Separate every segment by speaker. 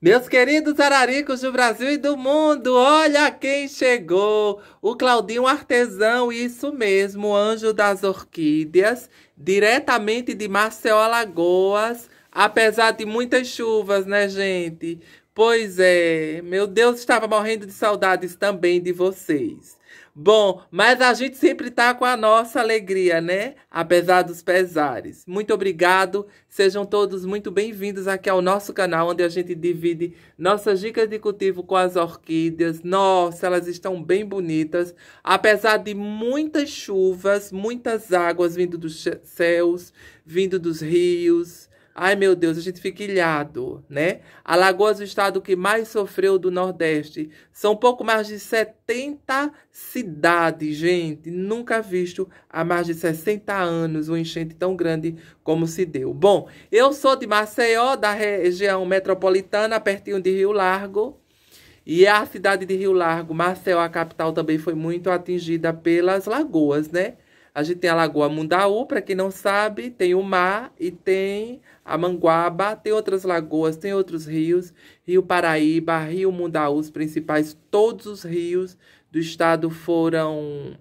Speaker 1: Meus queridos araricos do Brasil e do mundo, olha quem chegou! O Claudinho Artesão, isso mesmo, anjo das orquídeas, diretamente de Maceió, Alagoas. Apesar de muitas chuvas, né, gente? Pois é, meu Deus, estava morrendo de saudades também de vocês. Bom, mas a gente sempre está com a nossa alegria, né? Apesar dos pesares. Muito obrigado. Sejam todos muito bem-vindos aqui ao nosso canal, onde a gente divide nossas dicas de cultivo com as orquídeas. Nossa, elas estão bem bonitas. Apesar de muitas chuvas, muitas águas vindo dos céus, vindo dos rios, Ai, meu Deus, a gente fica ilhado, né? Alagoas, é o estado que mais sofreu do Nordeste. São pouco mais de 70 cidades, gente. Nunca visto há mais de 60 anos um enchente tão grande como se deu. Bom, eu sou de Maceió, da região metropolitana, pertinho de Rio Largo. E a cidade de Rio Largo, Maceió, a capital, também foi muito atingida pelas lagoas, né? A gente tem a Lagoa Mundaú, para quem não sabe, tem o mar e tem a Manguaba, tem outras lagoas, tem outros rios, Rio Paraíba, Rio Mundaú, os principais, todos os rios do estado foram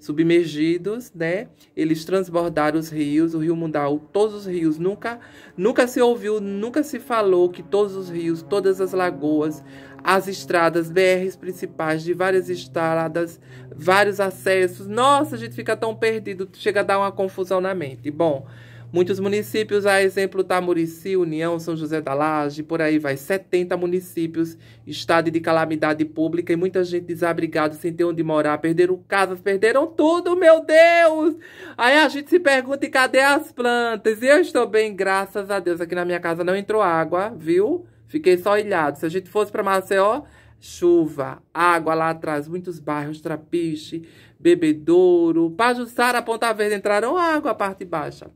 Speaker 1: submergidos, né? Eles transbordaram os rios, o Rio Mundaú, todos os rios, nunca, nunca se ouviu, nunca se falou que todos os rios, todas as lagoas, as estradas BRs principais de várias estradas, vários acessos. Nossa, a gente fica tão perdido, chega a dar uma confusão na mente. Bom, Muitos municípios, a exemplo Tamurici, União, São José da Laje, por aí vai, 70 municípios, estado de calamidade pública e muita gente desabrigada, sem ter onde morar, perderam casas, perderam tudo, meu Deus! Aí a gente se pergunta, e cadê as plantas? E eu estou bem, graças a Deus, aqui na minha casa não entrou água, viu? Fiquei só ilhado. Se a gente fosse para Maceió, chuva, água lá atrás, muitos bairros, Trapiche, Bebedouro, Pajussara, Ponta Verde, entraram água, parte baixa.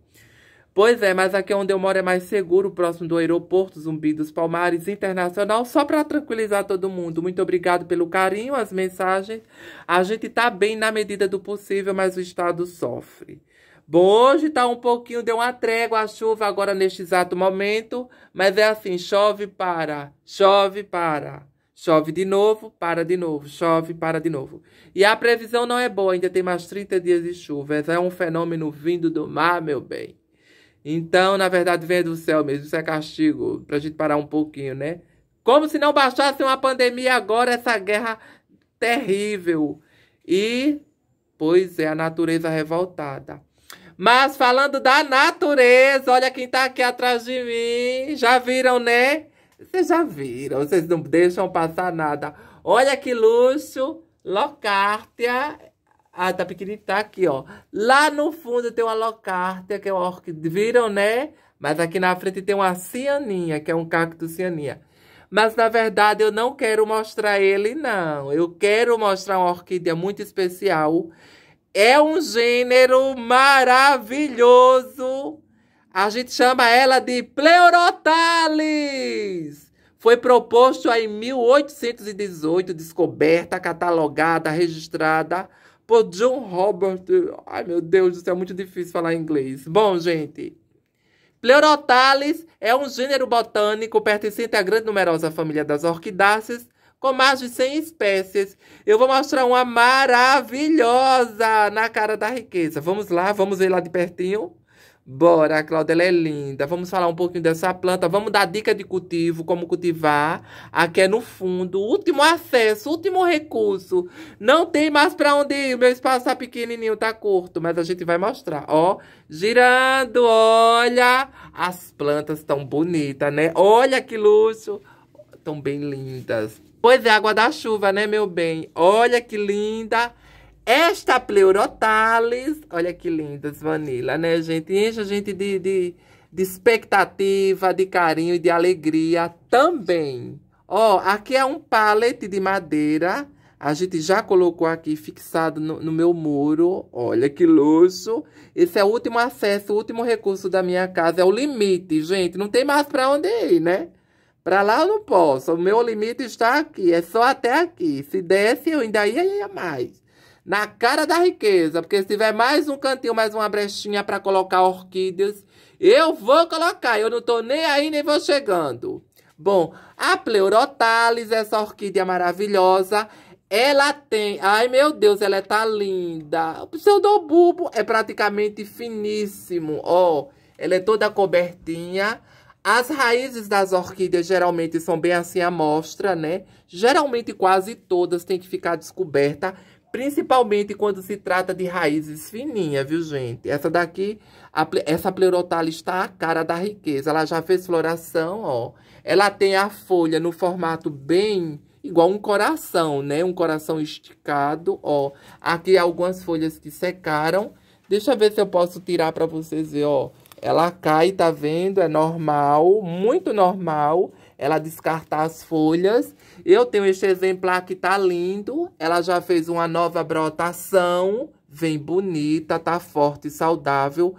Speaker 1: Pois é, mas aqui é onde eu moro é mais seguro, próximo do aeroporto Zumbi dos Palmares Internacional, só para tranquilizar todo mundo. Muito obrigado pelo carinho, as mensagens. A gente está bem na medida do possível, mas o Estado sofre. Bom, hoje tá um pouquinho, deu uma trégua a chuva agora neste exato momento, mas é assim, chove, para, chove, para. Chove de novo, para de novo, chove, para de novo. E a previsão não é boa, ainda tem mais 30 dias de chuva. É um fenômeno vindo do mar, meu bem. Então, na verdade, vem do céu mesmo. Isso é castigo, pra gente parar um pouquinho, né? Como se não bastasse uma pandemia agora, essa guerra terrível. E, pois é, a natureza revoltada. Mas falando da natureza, olha quem tá aqui atrás de mim. Já viram, né? Vocês já viram, vocês não deixam passar nada. Olha que luxo, locártia. Ah, tá pequenininho, tá aqui, ó. Lá no fundo tem uma locártia, que é uma orquídea, viram, né? Mas aqui na frente tem uma cianinha, que é um cacto cianinha. Mas, na verdade, eu não quero mostrar ele, não. Eu quero mostrar uma orquídea muito especial, é um gênero maravilhoso. A gente chama ela de Pleurotales. Foi proposto em 1818, descoberta, catalogada, registrada por John Robert. Ai, meu Deus isso é muito difícil falar inglês. Bom, gente. Pleurotales é um gênero botânico pertencente à grande numerosa família das orquidáceas com mais de 100 espécies. Eu vou mostrar uma maravilhosa na cara da riqueza. Vamos lá, vamos ver lá de pertinho. Bora, a Cláudia, ela é linda. Vamos falar um pouquinho dessa planta. Vamos dar dica de cultivo, como cultivar. Aqui é no fundo, último acesso, último recurso. Não tem mais para onde ir. Meu espaço tá pequenininho, tá curto, mas a gente vai mostrar. Ó, girando, olha. As plantas tão bonitas, né? Olha que luxo. Tão bem lindas. Pois é, água da chuva, né, meu bem? Olha que linda. Esta pleurotalis, olha que linda, vanilla né, gente? Enche a gente de, de, de expectativa, de carinho e de alegria também. Ó, aqui é um pallet de madeira. A gente já colocou aqui fixado no, no, meu muro. Olha que luxo. Esse é o último acesso, o último recurso da minha casa. É o limite, gente. Não tem mais para onde ir, né? pra lá eu não posso, o meu limite está aqui, é só até aqui. Se desse, eu ainda ia, ia mais. Na cara da riqueza, porque se tiver mais um cantinho, mais uma brechinha para colocar orquídeas, eu vou colocar, eu não tô nem aí, nem vou chegando. Bom, a Pleurotalis, essa orquídea maravilhosa, ela tem... Ai, meu Deus, ela é tá linda. O pseudobulbo é praticamente finíssimo, ó. Ela é toda cobertinha. As raízes das orquídeas geralmente são bem assim à mostra, né? Geralmente quase todas têm que ficar descoberta, principalmente quando se trata de raízes fininhas, viu, gente? Essa daqui, a, essa pleurotalia está a cara da riqueza. Ela já fez floração, ó. Ela tem a folha no formato bem igual um coração, né? Um coração esticado, ó. Aqui algumas folhas que secaram. Deixa eu ver se eu posso tirar para vocês ver, ó. Ela cai, tá vendo? É normal, muito normal ela descartar as folhas. Eu tenho este exemplar que tá lindo. Ela já fez uma nova brotação, vem bonita, tá forte e saudável.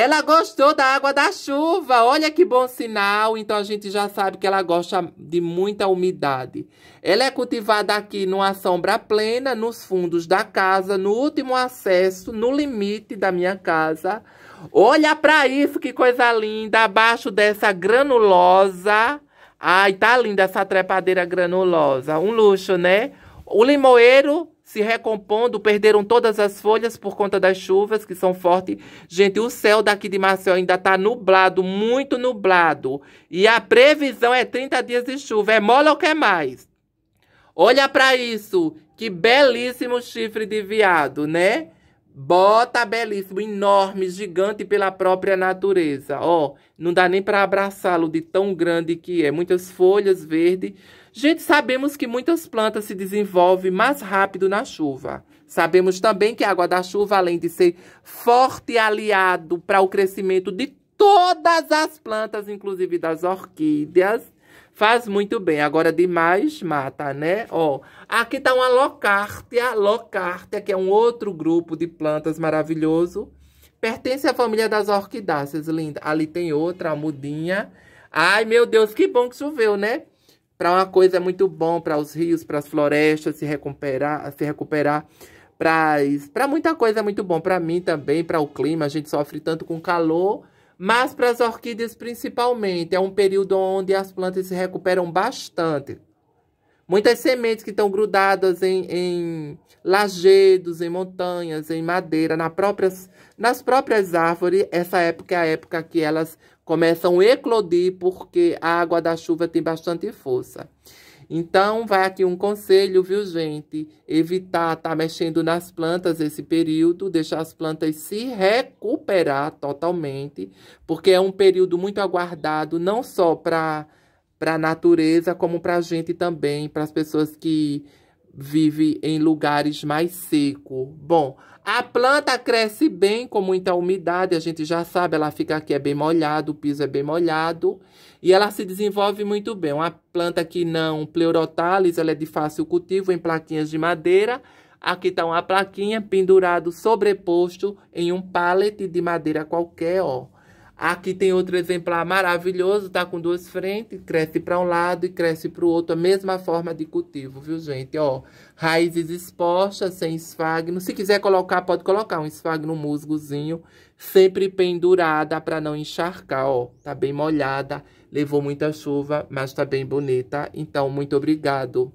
Speaker 1: Ela gostou da água da chuva. Olha que bom sinal. Então a gente já sabe que ela gosta de muita umidade. Ela é cultivada aqui numa sombra plena, nos fundos da casa, no último acesso, no limite da minha casa. Olha para isso, que coisa linda. Abaixo dessa granulosa. Ai, tá linda essa trepadeira granulosa. Um luxo, né? O limoeiro se recompondo, perderam todas as folhas por conta das chuvas, que são fortes. Gente, o céu daqui de Maceió ainda está nublado, muito nublado. E a previsão é 30 dias de chuva. É mola ou quer mais? Olha para isso. Que belíssimo chifre de viado, né? Bota belíssimo, enorme, gigante pela própria natureza. Ó, não dá nem para abraçá-lo de tão grande que é. Muitas folhas verde. Gente, sabemos que muitas plantas se desenvolvem mais rápido na chuva. Sabemos também que a água da chuva, além de ser forte aliado para o crescimento de todas as plantas, inclusive das orquídeas, Faz muito bem. Agora demais mata, né? Ó, aqui tá uma locártea. Locártea, que é um outro grupo de plantas maravilhoso. Pertence à família das orquidáceas, linda. Ali tem outra, a mudinha. Ai, meu Deus, que bom que choveu, né? Para uma coisa é muito bom, para os rios, para as florestas se recuperar, se recuperar. Para muita coisa é muito bom. Para mim também, para o clima, a gente sofre tanto com calor mas para as orquídeas principalmente, é um período onde as plantas se recuperam bastante. Muitas sementes que estão grudadas em, em lajedos, em montanhas, em madeira, na próprias, nas próprias árvores, essa época é a época que elas começam a eclodir, porque a água da chuva tem bastante força. Então, vai aqui um conselho, viu, gente? Evitar estar tá mexendo nas plantas esse período, deixar as plantas se recuperar totalmente, porque é um período muito aguardado, não só para a natureza, como para a gente também, para as pessoas que vive em lugares mais secos. Bom, a planta cresce bem com muita umidade, a gente já sabe, ela fica aqui é bem molhado, o piso é bem molhado, e ela se desenvolve muito bem. Uma planta que não pleurotalis, ela é de fácil cultivo em plaquinhas de madeira. Aqui está uma plaquinha pendurado sobreposto em um pallet de madeira qualquer, ó. Aqui tem outro exemplar maravilhoso, tá com duas frentes, cresce para um lado e cresce para o outro, a mesma forma de cultivo, viu, gente? Ó, raízes expostas, sem esfagno. Se quiser colocar, pode colocar um esfagno, musgozinho, sempre pendurada para não encharcar, ó. Tá bem molhada, levou muita chuva, mas tá bem bonita. Então, muito obrigado.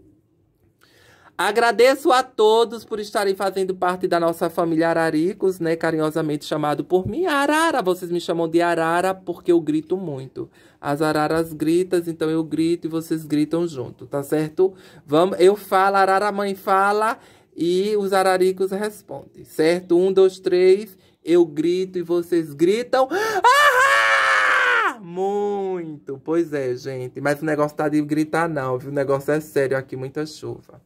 Speaker 1: Agradeço a todos por estarem fazendo parte da nossa família Araricos, né? Carinhosamente chamado por mim Arara. Vocês me chamam de Arara porque eu grito muito. As araras gritam, então eu grito e vocês gritam junto, tá certo? Vamos, eu falo, Arara mãe fala e os araricos respondem, certo? Um, dois, três, eu grito e vocês gritam. Muito! Pois é, gente. Mas o negócio tá de gritar, não, viu? O negócio é sério aqui, muita chuva.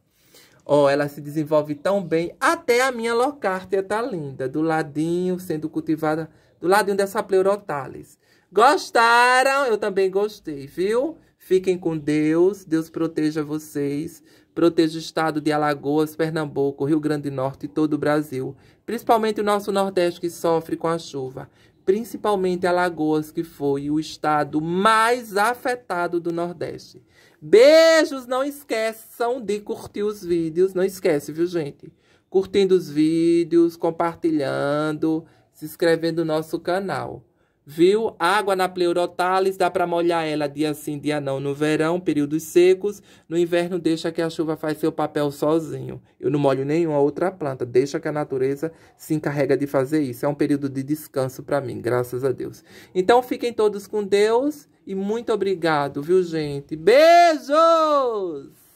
Speaker 1: Ó, oh, ela se desenvolve tão bem, até a minha locártia tá linda, do ladinho, sendo cultivada, do ladinho dessa pleurotalis. Gostaram? Eu também gostei, viu? Fiquem com Deus, Deus proteja vocês, proteja o estado de Alagoas, Pernambuco, Rio Grande do Norte e todo o Brasil, principalmente o nosso Nordeste que sofre com a chuva principalmente Alagoas, que foi o estado mais afetado do Nordeste. Beijos, não esqueçam de curtir os vídeos, não esquece, viu, gente? Curtindo os vídeos, compartilhando, se inscrevendo no nosso canal viu? Água na pleurotális, dá para molhar ela dia sim, dia não, no verão, períodos secos, no inverno deixa que a chuva faz seu papel sozinho. Eu não molho nenhuma outra planta, deixa que a natureza se encarrega de fazer isso. É um período de descanso para mim, graças a Deus. Então fiquem todos com Deus e muito obrigado, viu, gente? Beijos!